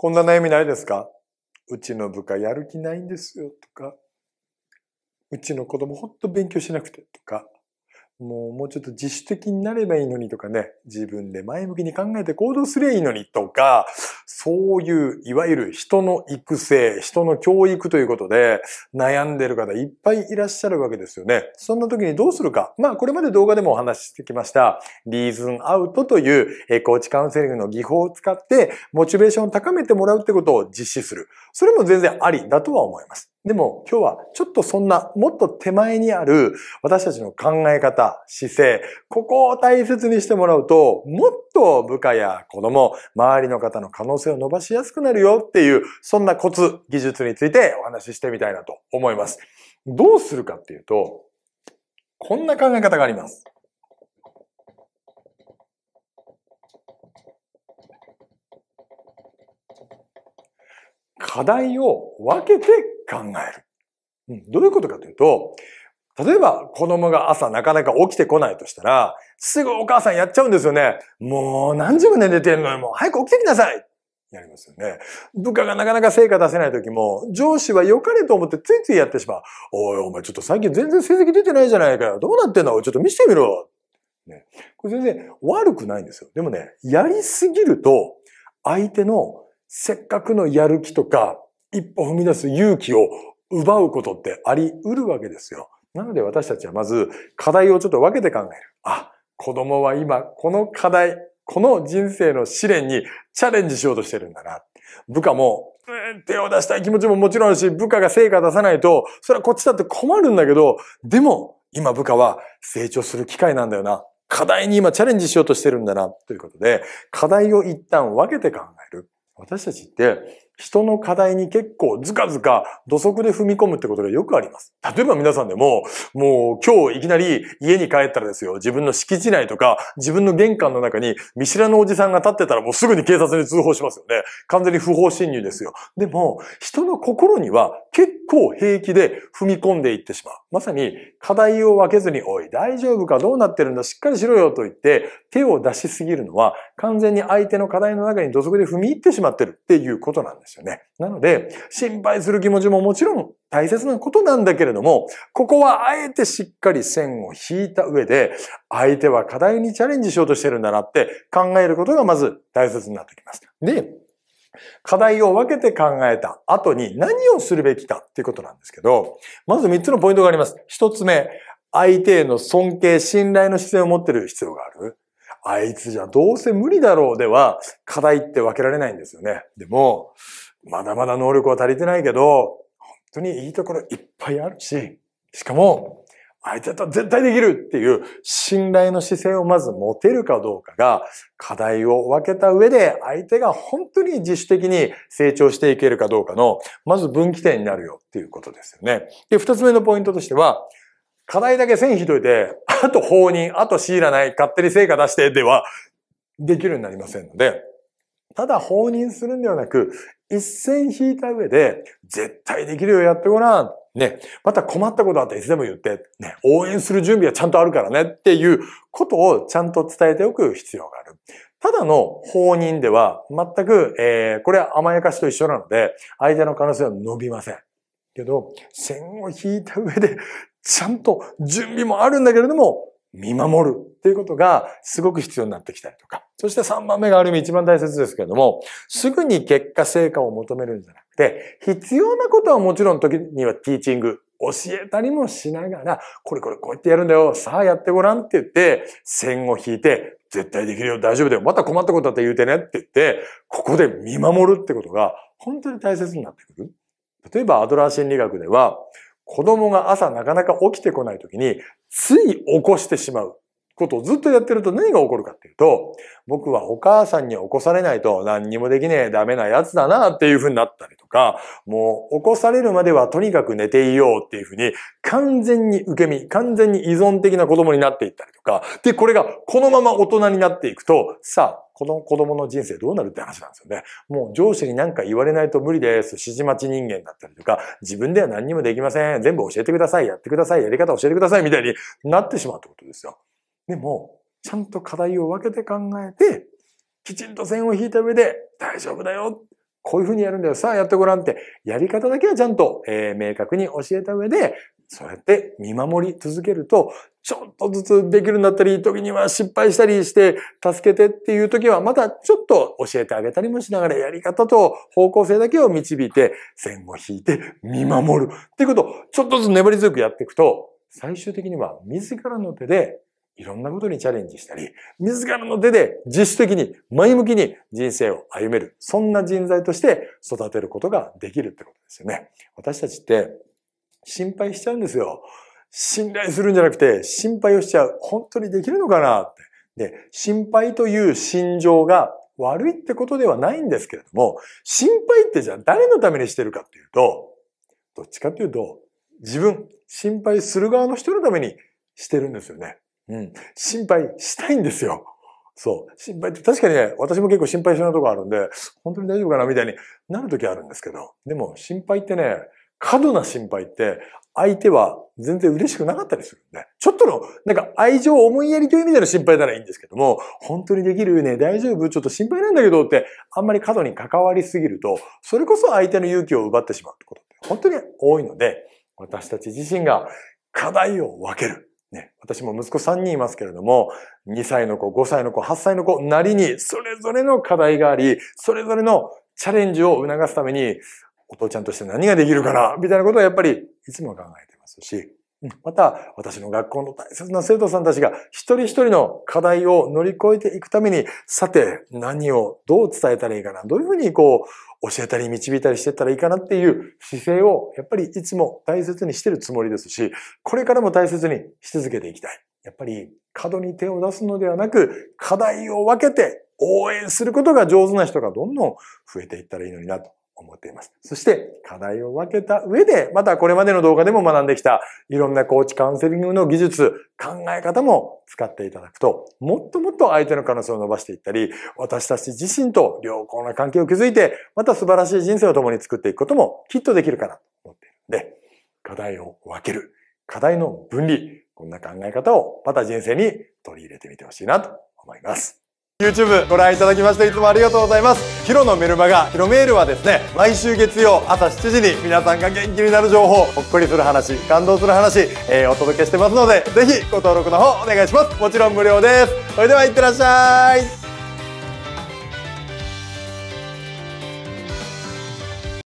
こんな悩みないですかうちの部下やる気ないんですよとか、うちの子供ほんと勉強しなくてとか、もうもうちょっと自主的になればいいのにとかね、自分で前向きに考えて行動すればいいのにとか、そういう、いわゆる人の育成、人の教育ということで、悩んでる方いっぱいいらっしゃるわけですよね。そんな時にどうするか。まあ、これまで動画でもお話ししてきました、リーズンアウトという、えコーチカウンセリングの技法を使って、モチベーションを高めてもらうってことを実施する。それも全然ありだとは思います。でも今日はちょっとそんなもっと手前にある私たちの考え方、姿勢、ここを大切にしてもらうともっと部下や子供、周りの方の可能性を伸ばしやすくなるよっていう、そんなコツ、技術についてお話ししてみたいなと思います。どうするかっていうと、こんな考え方があります。課題を分けて考える。どういうことかというと、例えば、子供が朝なかなか起きてこないとしたら、すぐお母さんやっちゃうんですよね。もう何十年寝てんのよ。もう早く起きてきなさいやりますよね。部下がなかなか成果出せない時も、上司は良かれと思ってついついやってしまう。おい、お前ちょっと最近全然成績出てないじゃないかよ。どうなってんのちょっと見せてみろ。ね。これ全然悪くないんですよ。でもね、やりすぎると、相手のせっかくのやる気とか、一歩踏み出す勇気を奪うことってあり得るわけですよ。なので私たちはまず課題をちょっと分けて考える。あ、子供は今この課題、この人生の試練にチャレンジしようとしてるんだな。部下も、うん、手を出したい気持ちももちろんあるし、部下が成果出さないと、それはこっちだって困るんだけど、でも今部下は成長する機会なんだよな。課題に今チャレンジしようとしてるんだな、ということで、課題を一旦分けて考える。私たちって、人の課題に結構ずかずか土足で踏み込むってことがよくあります。例えば皆さんでも、もう今日いきなり家に帰ったらですよ、自分の敷地内とか自分の玄関の中に見知らぬおじさんが立ってたらもうすぐに警察に通報しますよね。完全に不法侵入ですよ。でも、人の心には結構平気で踏み込んでいってしまう。まさに課題を分けずに、おい、大丈夫かどうなってるんだしっかりしろよと言って手を出しすぎるのは完全に相手の課題の中に土足で踏み入ってしまってるっていうことなんです。ですよね。なので、心配する気持ちももちろん大切なことなんだけれども、ここはあえてしっかり線を引いた上で、相手は課題にチャレンジしようとしてるんだなって考えることがまず大切になってきます。で、課題を分けて考えた後に何をするべきかっていうことなんですけど、まず3つのポイントがあります。1つ目、相手への尊敬、信頼の姿勢を持ってる必要がある。あいつじゃどうせ無理だろうでは課題って分けられないんですよね。でも、まだまだ能力は足りてないけど、本当にいいところいっぱいあるし、しかも、あいつだったら絶対できるっていう信頼の姿勢をまず持てるかどうかが課題を分けた上で相手が本当に自主的に成長していけるかどうかのまず分岐点になるよっていうことですよね。で、二つ目のポイントとしては課題だけ線引いといて、あと放任、あと強いらない、勝手に成果出してでは、できるようになりませんので、ただ放任するんではなく、一線引いた上で、絶対できるよ、うやってごらん。ね。また困ったことあったらいつでも言って、ね。応援する準備はちゃんとあるからねっていうことをちゃんと伝えておく必要がある。ただの放任では全く、えー、これは甘やかしと一緒なので、相手の可能性は伸びません。けど、線を引いた上で、ちゃんと準備もあるんだけれども、見守るっていうことがすごく必要になってきたりとか。そして3番目がある意味一番大切ですけれども、すぐに結果成果を求めるんじゃなくて、必要なことはもちろん時にはティーチング、教えたりもしながら、これこれこうやってやるんだよ、さあやってごらんって言って、線を引いて、絶対できるよ、大丈夫だよ、また困ったことだったら言うてねって言って、ここで見守るってことが本当に大切になってくる。例えばアドラー心理学では、子供が朝なかなか起きてこない時に、つい起こしてしまうことをずっとやってると何が起こるかっていうと、僕はお母さんに起こされないと何にもできねえダメなやつだなっていう風になったりとか、もう起こされるまではとにかく寝ていようっていう風に、完全に受け身、完全に依存的な子供になっていったりとか、で、これがこのまま大人になっていくと、さあ、この子供の人生どうなるって話なんですよね。もう上司に何か言われないと無理です。指示待ち人間だったりとか、自分では何にもできません。全部教えてください。やってください。やり方教えてください。みたいになってしまうってことですよ。でも、ちゃんと課題を分けて考えて、きちんと線を引いた上で、大丈夫だよ。こういうふうにやるんだよ。さあやってごらんって、やり方だけはちゃんと、えー、明確に教えた上で、そうやって見守り続けると、ちょっとずつできるんだったり、時には失敗したりして、助けてっていう時は、またちょっと教えてあげたりもしながら、やり方と方向性だけを導いて、線を引いて見守るっていうことを、ちょっとずつ粘り強くやっていくと、最終的には自らの手でいろんなことにチャレンジしたり、自らの手で自主的に前向きに人生を歩める、そんな人材として育てることができるってことですよね。私たちって、心配しちゃうんですよ。信頼するんじゃなくて、心配をしちゃう。本当にできるのかなって。で、心配という心情が悪いってことではないんですけれども、心配ってじゃあ誰のためにしてるかっていうと、どっちかっていうと、自分、心配する側の人のためにしてるんですよね。うん。心配したいんですよ。そう。心配って確かにね、私も結構心配しないとこあるんで、本当に大丈夫かなみたいになる時あるんですけど、でも心配ってね、過度な心配って、相手は全然嬉しくなかったりするちょっとの、なんか愛情、思いやりという意味での心配ならいいんですけども、本当にできるね、大丈夫ちょっと心配なんだけどって、あんまり過度に関わりすぎると、それこそ相手の勇気を奪ってしまうってことって本当に多いので、私たち自身が課題を分ける。ね、私も息子3人いますけれども、2歳の子、5歳の子、8歳の子なりに、それぞれの課題があり、それぞれのチャレンジを促すために、お父ちゃんとして何ができるかなみたいなことはやっぱりいつも考えてますし、また私の学校の大切な生徒さんたちが一人一人の課題を乗り越えていくために、さて何をどう伝えたらいいかな、どういうふうにこう教えたり導いたりしていったらいいかなっていう姿勢をやっぱりいつも大切にしてるつもりですし、これからも大切にし続けていきたい。やっぱり過度に手を出すのではなく、課題を分けて応援することが上手な人がどんどん増えていったらいいのになと思っています。そして課題を分けた上で、またこれまでの動画でも学んできたいろんなコーチカウンセリングの技術、考え方も使っていただくと、もっともっと相手の可能性を伸ばしていったり、私たち自身と良好な関係を築いて、また素晴らしい人生を共に作っていくこともきっとできるかなと思っているので、課題を分ける、課題の分離、こんな考え方をまた人生に取り入れてみてほしいなと思います。YouTube ご覧いただきましていつもありがとうございますヒロのメルマガヒロメールはですね毎週月曜朝7時に皆さんが元気になる情報ほっこりする話感動する話、えー、お届けしてますのでぜひご登録の方お願いしますもちろん無料ですそれではいってらっしゃい